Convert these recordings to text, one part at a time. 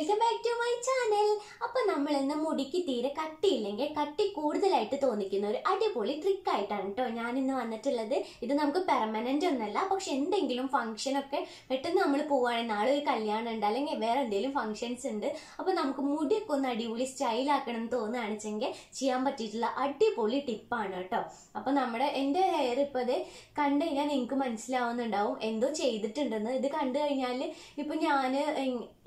welcome back to my channel അപ്പോൾ നമ്മൾ ഇന്ന് മുടിക്ക് തീരെ കട്ടിയില്ലെങ്കിൽ കട്ടി കൂടുതലായിട്ട് തോന്നിക്കുന്ന ഒരു അടിപൊളി ട്രിക്ക് ആയിട്ടാണ് കേട്ടോ ഞാൻ ഇന്ന് വന്നിട്ടുള്ളത് ഇത് നമുക്ക് പെർമനന്റ് ഒന്നല്ല പക്ഷെ എന്തെങ്കിലും ഒക്കെ പെട്ടെന്ന് നമ്മൾ പോവുകയാണെങ്കിൽ നാളെ ഒരു കല്യാണം ഉണ്ട് അല്ലെങ്കിൽ വേറെ എന്തെങ്കിലും ഫംഗ്ഷൻസ് ഉണ്ട് അപ്പോൾ നമുക്ക് മുടിയൊക്കെ ഒന്ന് അടിപൊളി ആക്കണം എന്ന് തോന്നുകയാണെച്ചെങ്കിൽ ചെയ്യാൻ പറ്റിയിട്ടുള്ള അടിപൊളി ടിപ്പാണ് കേട്ടോ അപ്പോൾ നമ്മുടെ എന്റെ ഹെയർ ഇപ്പൊ അത് കണ്ടു കഴിഞ്ഞാൽ നിങ്ങൾക്ക് മനസ്സിലാവുന്നുണ്ടാവും എന്തോ ചെയ്തിട്ടുണ്ടെന്ന് ഇത് കണ്ടു കഴിഞ്ഞാൽ ഇപ്പൊ ഞാൻ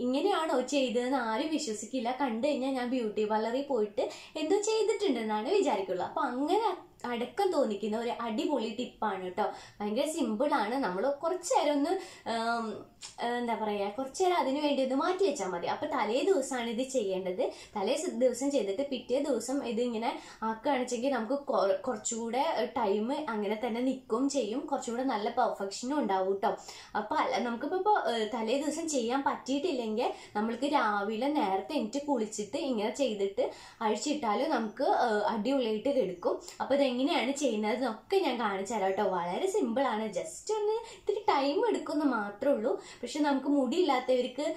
ഇങ്ങനെയാണോ ചെയ്ത് ചെയ്തതെന്ന് ആരും വിശ്വസിക്കില്ല കണ്ടു കഴിഞ്ഞാൽ ഞാൻ ബ്യൂട്ടി പാർലറിൽ പോയിട്ട് എന്തോ ചെയ്തിട്ടുണ്ടെന്നാണ് വിചാരിക്കുള്ളൂ അപ്പൊ അങ്ങനെ അടക്കം തോന്നിക്കുന്ന ഒരു അടിപൊളി ടിപ്പാണ് കേട്ടോ ഭയങ്കര സിമ്പിളാണ് നമ്മൾ കുറച്ച് നേരം ഒന്ന് എന്താ പറയുക കുറച്ച് നേരം അതിന് വേണ്ടി ഒന്ന് മാറ്റി വെച്ചാൽ മതി അപ്പോൾ തലേ ദിവസമാണ് ഇത് ചെയ്യേണ്ടത് തലേ ദിവസം ചെയ്തിട്ട് പിറ്റേ ദിവസം ഇത് ഇങ്ങനെ ആക്കുകയാണെച്ചെങ്കിൽ നമുക്ക് കുറച്ചുകൂടെ ടൈം അങ്ങനെ തന്നെ നിൽക്കും ചെയ്യും കുറച്ചുകൂടെ നല്ല പെർഫെക്ഷനും ഉണ്ടാവും കേട്ടോ അപ്പോൾ അല്ല നമുക്കിപ്പോൾ തലേ ദിവസം ചെയ്യാൻ പറ്റിയിട്ടില്ലെങ്കിൽ നമ്മൾക്ക് രാവിലെ നേരത്തെ എനിക്ക് കുളിച്ചിട്ട് ഇങ്ങനെ ചെയ്തിട്ട് അഴിച്ചിട്ടാലും നമുക്ക് അടിപൊളിയായിട്ട് കെടുക്കും അപ്പോൾ ഇത് എങ്ങനെയാണ് ചെയ്യുന്നത് എന്നൊക്കെ ഞാൻ കാണിച്ചു തരാം കേട്ടോ വളരെ സിമ്പിളാണ് ജസ്റ്റ് ഒന്ന് ഇത്തിരി ടൈം എടുക്കുമെന്ന് മാത്രമേ ഉള്ളൂ പക്ഷെ നമുക്ക് മുടി ഇല്ലാത്തവർക്ക്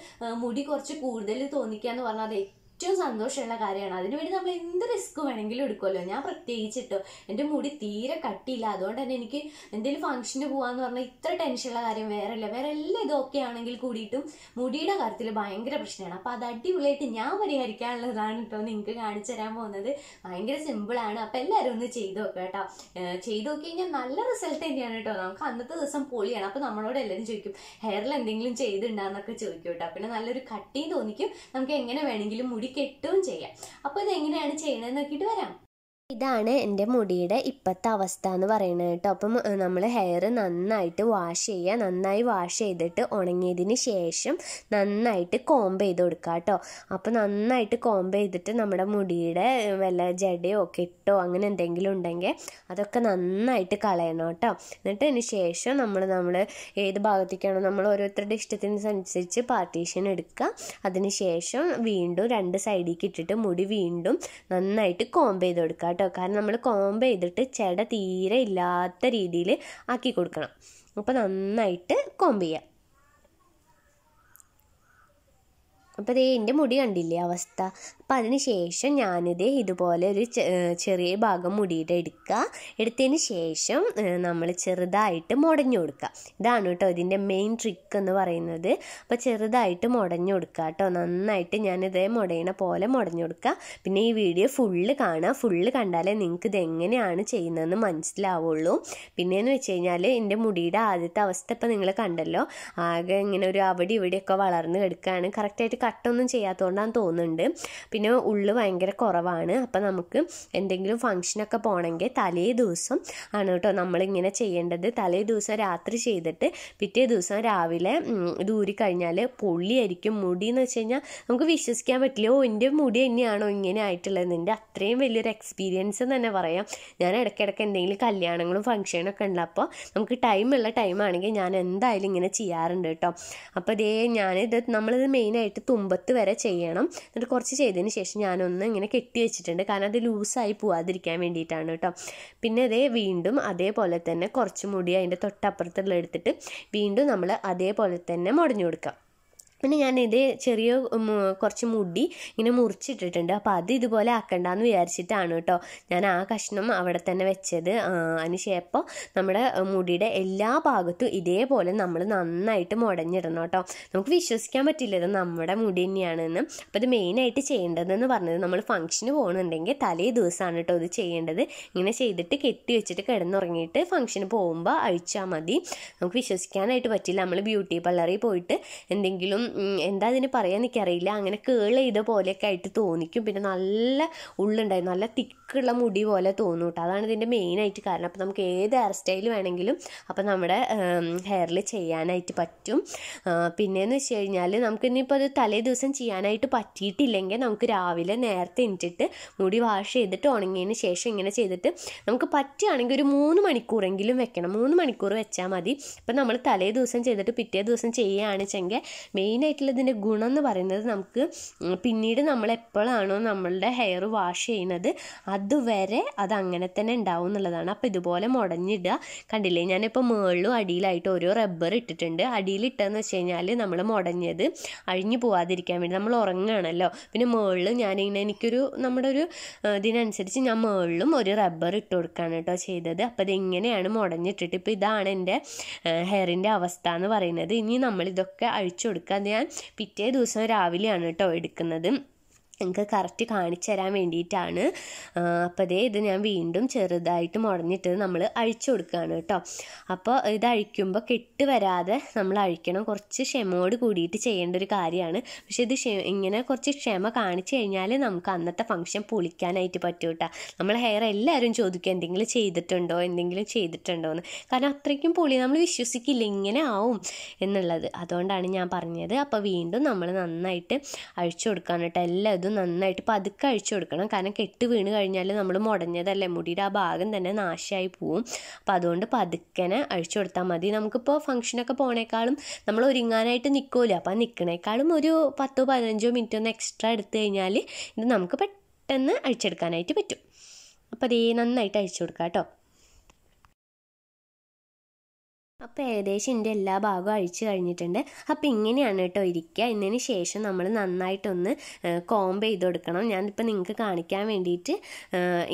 മുടി കുറച്ച് കൂടുതൽ തോന്നിക്കുക എന്ന് പറഞ്ഞാൽ അത് ഏറ്റവും സന്തോഷമുള്ള കാര്യമാണ് അതിനുവേണ്ടി നമ്മൾ എന്ത് റിസ്ക് വേണമെങ്കിലും എടുക്കുമല്ലോ ഞാൻ പ്രത്യേകിച്ചിട്ടോ എൻ്റെ മുടി തീരെ കട്ടിയില്ല അതുകൊണ്ട് തന്നെ എനിക്ക് എന്തെങ്കിലും ഫംഗ്ഷന് പോകാന്ന് പറഞ്ഞാൽ ഇത്ര ടെൻഷനുള്ള കാര്യം വേറെ ഇല്ല വേറെ എല്ലാം ഇതൊക്കെ ആണെങ്കിൽ കൂടിയിട്ടും മുടിയുടെ കാര്യത്തിൽ ഭയങ്കര പ്രശ്നമാണ് അപ്പോൾ അത് അടിപൊളിയായിട്ട് ഞാൻ പരിഹരിക്കാനുള്ളതാണ് കേട്ടോ നിങ്ങൾക്ക് കാണിച്ചു തരാൻ പോകുന്നത് ഭയങ്കര സിമ്പിളാണ് അപ്പോൾ എല്ലാവരും ഒന്ന് ചെയ്ത് നോക്കുക കേട്ടോ ചെയ്ത് നോക്കി കഴിഞ്ഞാൽ നല്ല റിസൾട്ട് തന്നെയാണ് കേട്ടോ നമുക്ക് അന്നത്തെ ദിവസം പൊളിയാണ് അപ്പോൾ നമ്മളോട് എല്ലാവരും ചോദിക്കും ഹെയറിൽ എന്തെങ്കിലും ചെയ്തിട്ടുണ്ടാന്നൊക്കെ ചോദിക്കും കേട്ടോ പിന്നെ നല്ലൊരു കട്ടിയും തോന്നിക്കും നമുക്ക് എങ്ങനെ വേണമെങ്കിലും മുടി പിടികെട്ടുകയും ചെയ്യാം അപ്പോൾ എങ്ങനെയാണ് ചെയ്യുന്നത് നോക്കിയിട്ട് വരാം ഇതാണ് എൻ്റെ മുടിയുടെ ഇപ്പോഴത്തെ അവസ്ഥ എന്ന് പറയുന്നത് കേട്ടോ അപ്പം നമ്മൾ ഹെയർ നന്നായിട്ട് വാഷ് ചെയ്യുക നന്നായി വാഷ് ചെയ്തിട്ട് ഉണങ്ങിയതിന് ശേഷം നന്നായിട്ട് കോംബ് ചെയ്ത് കൊടുക്കുക കേട്ടോ അപ്പോൾ നന്നായിട്ട് കോംബ് ചെയ്തിട്ട് നമ്മുടെ മുടിയുടെ വല്ല ജടയോ കെട്ടോ അങ്ങനെ എന്തെങ്കിലും ഉണ്ടെങ്കിൽ അതൊക്കെ നന്നായിട്ട് കളയണം കേട്ടോ എന്നിട്ട് അതിന് ശേഷം നമ്മൾ നമ്മൾ ഏത് ഭാഗത്തേക്കാണോ നമ്മൾ ഓരോരുത്തരുടെ ഇഷ്ടത്തിനനുസരിച്ച് പാർട്ടീഷൻ എടുക്കുക അതിന് ശേഷം വീണ്ടും രണ്ട് സൈഡിലേക്ക് ഇട്ടിട്ട് മുടി വീണ്ടും നന്നായിട്ട് കോംബ് ചെയ്ത് കൊടുക്കുക കേട്ടോ കാരണം നമ്മൾ കോമ്പ് ചെയ്തിട്ട് ചെട തീരെ ഇല്ലാത്ത രീതിയിൽ ആക്കി കൊടുക്കണം അപ്പോൾ നന്നായിട്ട് കോമ്പ് ചെയ്യാം അപ്പോൾ ദേ എൻ്റെ മുടി കണ്ടില്ലേ അവസ്ഥ അപ്പം ശേഷം ഞാനിത് ഇതുപോലെ ഒരു ചെറിയ ഭാഗം മുടിയിട്ട് എടുക്കുക എടുത്തതിന് ശേഷം നമ്മൾ ചെറുതായിട്ട് മുടഞ്ഞു കൊടുക്കുക ഇതാണ് കേട്ടോ ഇതിൻ്റെ മെയിൻ ട്രിക്ക് എന്ന് പറയുന്നത് അപ്പോൾ ചെറുതായിട്ട് മുടഞ്ഞു കൊടുക്കുക കേട്ടോ നന്നായിട്ട് ഞാനിതേ മുടയണ പോലെ മുടഞ്ഞു കൊടുക്കുക പിന്നെ ഈ വീഡിയോ ഫുള്ള് കാണുക ഫുള്ള് കണ്ടാലേ നിങ്ങൾക്ക് ഇതെങ്ങനെയാണ് ചെയ്യുന്നതെന്ന് മനസ്സിലാവുള്ളൂ പിന്നെയെന്ന് വെച്ച് കഴിഞ്ഞാൽ എൻ്റെ മുടിയുടെ ആദ്യത്തെ അവസ്ഥ ഇപ്പം നിങ്ങൾ കണ്ടല്ലോ ആകെ ഇങ്ങനെ ഒരു അവിടെ ഇവിടെയൊക്കെ വളർന്ന് കിടക്കുകയാണ് കറക്റ്റായിട്ട് കട്ടൊന്നും ചെയ്യാത്തതുകൊണ്ടാണ് തോന്നുന്നുണ്ട് പിന്നെ ഉള്ളു ഭയങ്കര കുറവാണ് അപ്പം നമുക്ക് എന്തെങ്കിലും ഫങ്ഷനൊക്കെ പോകണമെങ്കിൽ തലേ ദിവസം ആണ് കേട്ടോ നമ്മളിങ്ങനെ ചെയ്യേണ്ടത് തലേ ദിവസം രാത്രി ചെയ്തിട്ട് പിറ്റേ ദിവസം രാവിലെ ഇത് കഴിഞ്ഞാൽ പൊള്ളിയായിരിക്കും മുടി എന്ന് വെച്ച് കഴിഞ്ഞാൽ നമുക്ക് വിശ്വസിക്കാൻ പറ്റില്ല ഓ എൻ്റെ മുടി തന്നെയാണോ ഇങ്ങനെ ആയിട്ടുള്ളത് എൻ്റെ അത്രയും വലിയൊരു എക്സ്പീരിയൻസ് എന്ന് തന്നെ പറയാം ഞാൻ ഇടയ്ക്കിടയ്ക്ക് എന്തെങ്കിലും കല്യാണങ്ങളും ഫംഗ്ഷനൊക്കെ ഉണ്ട് അപ്പോൾ നമുക്ക് ടൈമുള്ള ടൈമാണെങ്കിൽ ഞാൻ എന്തായാലും ഇങ്ങനെ ചെയ്യാറുണ്ട് കേട്ടോ അപ്പോൾ ഇതേ ഞാനിത് നമ്മളിത് മെയിനായിട്ട് തുമ്പത്ത് വരെ ചെയ്യണം എന്നിട്ട് കുറച്ച് ചെയ്തതിന് അതിന് ശേഷം ഞാനൊന്ന് ഇങ്ങനെ കെട്ടി വെച്ചിട്ടുണ്ട് കാരണം അത് ലൂസായി പോവാതിരിക്കാൻ വേണ്ടിയിട്ടാണ് കേട്ടോ പിന്നെ അതേ വീണ്ടും അതേപോലെ തന്നെ കുറച്ച് മുടി അതിൻ്റെ തൊട്ടപ്പുറത്തുള്ള എടുത്തിട്ട് വീണ്ടും നമ്മൾ അതേപോലെ തന്നെ മുടഞ്ഞു കൊടുക്കാം പിന്നെ ഞാൻ ഇത് ചെറിയ കുറച്ച് മുടി ഇങ്ങനെ മുറിച്ചിട്ടിട്ടുണ്ട് അപ്പോൾ അത് ഇതുപോലെ ആക്കണ്ടെന്ന് വിചാരിച്ചിട്ടാണ് കേട്ടോ ഞാൻ ആ കഷ്ണം അവിടെ തന്നെ വെച്ചത് അതിനുശേഷം നമ്മുടെ മുടിയുടെ എല്ലാ ഭാഗത്തും ഇതേപോലെ നമ്മൾ നന്നായിട്ട് മുടഞ്ഞിടണം കേട്ടോ നമുക്ക് വിശ്വസിക്കാൻ പറ്റില്ല ഇത് നമ്മുടെ മുടി തന്നെയാണെന്ന് അപ്പോൾ ഇത് മെയിനായിട്ട് ചെയ്യേണ്ടതെന്ന് പറഞ്ഞത് നമ്മൾ ഫംഗ്ഷന് പോകുന്നുണ്ടെങ്കിൽ തലേ ദിവസമാണ് കേട്ടോ ഇത് ചെയ്യേണ്ടത് ഇങ്ങനെ ചെയ്തിട്ട് കെട്ടി വെച്ചിട്ട് കിടന്നുറങ്ങിയിട്ട് ഫംഗ്ഷന് പോകുമ്പോൾ അഴിച്ചാൽ മതി നമുക്ക് വിശ്വസിക്കാനായിട്ട് പറ്റില്ല നമ്മൾ ബ്യൂട്ടി പാർലറിൽ പോയിട്ട് എന്തെങ്കിലും എന്താ അതിന് പറയാൻ എനിക്കറിയില്ല അങ്ങനെ കേൾ ചെയ്ത പോലെയൊക്കെ ആയിട്ട് തോന്നിക്കും പിന്നെ നല്ല ഉള്ളുണ്ടായി നല്ല തിക്കുള്ള മുടി പോലെ തോന്നും കേട്ടോ അതാണ് ഇതിൻ്റെ മെയിനായിട്ട് കാരണം അപ്പോൾ നമുക്ക് ഏത് ഹെയർ സ്റ്റൈൽ വേണമെങ്കിലും അപ്പോൾ നമ്മുടെ ഹെയറിൽ ചെയ്യാനായിട്ട് പറ്റും പിന്നെയെന്ന് വെച്ച് കഴിഞ്ഞാൽ നമുക്ക് ഇനിയിപ്പോൾ അത് തലേ ദിവസം ചെയ്യാനായിട്ട് പറ്റിയിട്ടില്ലെങ്കിൽ നമുക്ക് രാവിലെ നേരത്തെ എണീറ്റിട്ട് മുടി വാഷ് ചെയ്തിട്ട് ഉണങ്ങിയതിന് ശേഷം ഇങ്ങനെ ചെയ്തിട്ട് നമുക്ക് പറ്റുകയാണെങ്കിൽ ഒരു മൂന്ന് മണിക്കൂറെങ്കിലും വെക്കണം മൂന്ന് മണിക്കൂർ വെച്ചാൽ മതി ഇപ്പം നമ്മൾ തലേ ദിവസം ചെയ്തിട്ട് പിറ്റേ ദിവസം ചെയ്യുകയാണെന്ന് വെച്ചെങ്കിൽ മെയിൻ മെയിനായിട്ടുള്ളതിൻ്റെ ഗുണം എന്ന് പറയുന്നത് നമുക്ക് പിന്നീട് നമ്മൾ എപ്പോഴാണോ നമ്മളുടെ ഹെയർ വാഷ് ചെയ്യുന്നത് അതുവരെ അത് അങ്ങനെ തന്നെ ഉണ്ടാവും എന്നുള്ളതാണ് അപ്പോൾ ഇതുപോലെ മുടഞ്ഞിടുക കണ്ടില്ലേ ഞാനിപ്പോൾ മുകളിലും അടിയിലായിട്ട് ഓരോ റബ്ബർ ഇട്ടിട്ടുണ്ട് അടിയിലിട്ടെന്ന് വെച്ച് കഴിഞ്ഞാൽ നമ്മൾ മുടഞ്ഞത് അഴിഞ്ഞു പോവാതിരിക്കാൻ വേണ്ടി നമ്മൾ ഉറങ്ങുകയാണല്ലോ പിന്നെ മുകളിൽ ഞാനിങ്ങനെ എനിക്കൊരു നമ്മുടെ ഒരു ഇതിനനുസരിച്ച് ഞാൻ മുകളിലും ഒരു റബ്ബർ ഇട്ട് കൊടുക്കുകയാണ് കേട്ടോ ചെയ്തത് അപ്പോൾ ഇത് മുടഞ്ഞിട്ടിട്ട് ഇപ്പോൾ ഇതാണ് എൻ്റെ ഹെയറിൻ്റെ അവസ്ഥ എന്ന് പറയുന്നത് ഇനി നമ്മളിതൊക്കെ അഴിച്ചു കൊടുക്കുക ഞാൻ പിറ്റേ ദിവസം രാവിലെയാണ് കേട്ടോ എടുക്കുന്നത് എനിക്ക് കറക്റ്റ് കാണിച്ചു തരാൻ വേണ്ടിയിട്ടാണ് അപ്പോൾ അതേ ഇത് ഞാൻ വീണ്ടും ചെറുതായിട്ട് മുടഞ്ഞിട്ട് നമ്മൾ അഴിച്ചു കൊടുക്കുകയാണ് കേട്ടോ അപ്പോൾ ഇത് അഴിക്കുമ്പോൾ കെട്ട് വരാതെ നമ്മൾ അഴിക്കണം കുറച്ച് ക്ഷമയോട് കൂടിയിട്ട് ചെയ്യേണ്ട ഒരു കാര്യമാണ് പക്ഷെ ഇത് ഇങ്ങനെ കുറച്ച് ക്ഷമ കാണിച്ചു കഴിഞ്ഞാൽ നമുക്ക് അന്നത്തെ ഫംഗ്ഷൻ പൊളിക്കാനായിട്ട് പറ്റും കേട്ടോ നമ്മൾ ഹെയർ എല്ലാവരും ചോദിക്കും എന്തെങ്കിലും ചെയ്തിട്ടുണ്ടോ എന്തെങ്കിലും ചെയ്തിട്ടുണ്ടോ എന്ന് കാരണം അത്രയ്ക്കും പൊളി നമ്മൾ വിശ്വസിക്കില്ല ഇങ്ങനെ ആവും എന്നുള്ളത് അതുകൊണ്ടാണ് ഞാൻ പറഞ്ഞത് അപ്പോൾ വീണ്ടും നമ്മൾ നന്നായിട്ട് അഴിച്ചു കൊടുക്കാൻ കേട്ടോ എല്ലാ നന്നായിട്ട് പതുക്കെ അഴിച്ചു കൊടുക്കണം കാരണം കെട്ട് വീണ് കഴിഞ്ഞാൽ നമ്മൾ മുടഞ്ഞതല്ലേ മുടിയുടെ ആ ഭാഗം തന്നെ നാശമായി പോവും അപ്പം അതുകൊണ്ട് പതുക്കനെ അഴിച്ചു കൊടുത്താൽ മതി നമുക്കിപ്പോൾ ഫംഗ്ഷനൊക്കെ പോണേക്കാളും നമ്മൾ ഒരുങ്ങാനായിട്ട് നിൽക്കുമല്ലോ അപ്പം നിൽക്കണേക്കാളും ഒരു പത്തോ പതിനഞ്ചോ മിനിറ്റ് ഒന്ന് എക്സ്ട്രാ എടുത്തു കഴിഞ്ഞാൽ ഇത് നമുക്ക് പെട്ടെന്ന് അഴിച്ചെടുക്കാനായിട്ട് പറ്റും അപ്പോൾ അതേ നന്നായിട്ട് അഴിച്ചു കൊടുക്കാം കേട്ടോ അപ്പോൾ ഏകദേശം ഇതിൻ്റെ എല്ലാ ഭാഗവും അഴിച്ചു കഴിഞ്ഞിട്ടുണ്ട് അപ്പോൾ ഇങ്ങനെയാണ് കേട്ടോ ഇരിക്കുക ഇതിന് ശേഷം നമ്മൾ നന്നായിട്ടൊന്ന് കോംബ് ചെയ്ത് കൊടുക്കണം ഞാനിപ്പോൾ നിങ്ങൾക്ക് കാണിക്കാൻ വേണ്ടിയിട്ട്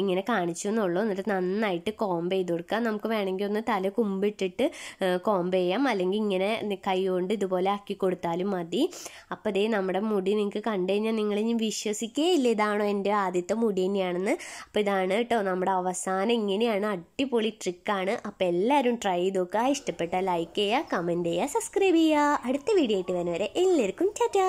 ഇങ്ങനെ കാണിച്ചു എന്നുള്ളൂ എന്നിട്ട് നന്നായിട്ട് കോംബ് ചെയ്ത് കൊടുക്കുക നമുക്ക് വേണമെങ്കിൽ ഒന്ന് തല കുമ്പിട്ടിട്ട് കോംബ് ചെയ്യാം അല്ലെങ്കിൽ ഇങ്ങനെ കൈ കൊണ്ട് ഇതുപോലെ ആക്കി കൊടുത്താലും മതി അപ്പോൾ ദേ നമ്മുടെ മുടി നിങ്ങൾക്ക് കണ്ടു കഴിഞ്ഞാൽ നിങ്ങളിനി ഇല്ല ഇതാണോ എൻ്റെ ആദ്യത്തെ മുടി തന്നെയാണെന്ന് അപ്പോൾ ഇതാണ് കേട്ടോ നമ്മുടെ അവസാനം ഇങ്ങനെയാണ് അടിപൊളി ട്രിക്കാണ് അപ്പോൾ എല്ലാവരും ട്രൈ ചെയ്ത് നോക്കുക ഇഷ്ടപ്പെട്ടു ഇഷ്ടപ്പെട്ടാൽ ലൈക്ക് ചെയ്യുക കമൻറ്റ് ചെയ്യുക സബ്സ്ക്രൈബ് ചെയ്യുക അടുത്ത വീഡിയോ ആയിട്ട് വരുന്നവരെ എല്ലാവർക്കും ടാറ്റാ